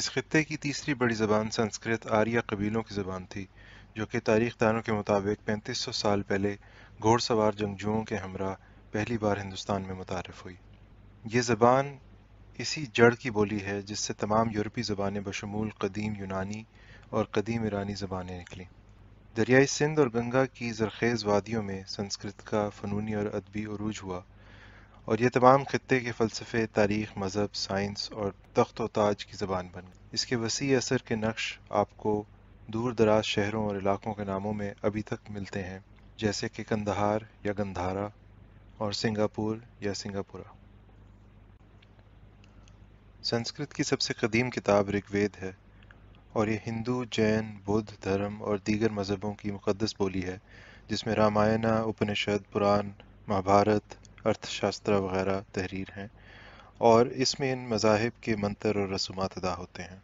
इस खत्े की तीसरी बड़ी ज़बान संस्कृत आर्या कबीलों की ज़बान थी जो कि तारीख दानों के मुताबिक 3500 साल पहले घोड़सवार जंगजुओं के हमरा पहली बार हिंदुस्तान में मुतारफ़ हुई ये ज़बान इसी जड़ की बोली है जिससे तमाम यूरोपी ज़बानें बशमूल कदीम यूनानी और कदीम ईरानी ज़बानें निकली दरियाई सिंध और गंगा की जरखेज़ वादियों में संस्कृत का फ़नूनी और अदबी अरूज हुआ और ये तमाम खत्े के फ़लसफ़े तारीख मज़हब साइंस और तख्त व ताज की ज़बान बन गई इसके वसी असर के नक्श आपको दूर दराज शहरों और इलाकों के नामों में अभी तक मिलते हैं जैसे कि कंदहार या गंधारा और सिंगापुर या सिंगापुरा संस्कृत की सबसे कदीम किताब ऋग्वेद है और ये हिंदू जैन बुद्ध धर्म और दीगर मज़हबों की मुकदस बोली है जिसमें रामायण उपनिषद पुराण महाभारत अर्थशास्त्र वगैरह तहरीर हैं और इसमें इन मजाहब के मंतर और रसूमात अदा होते हैं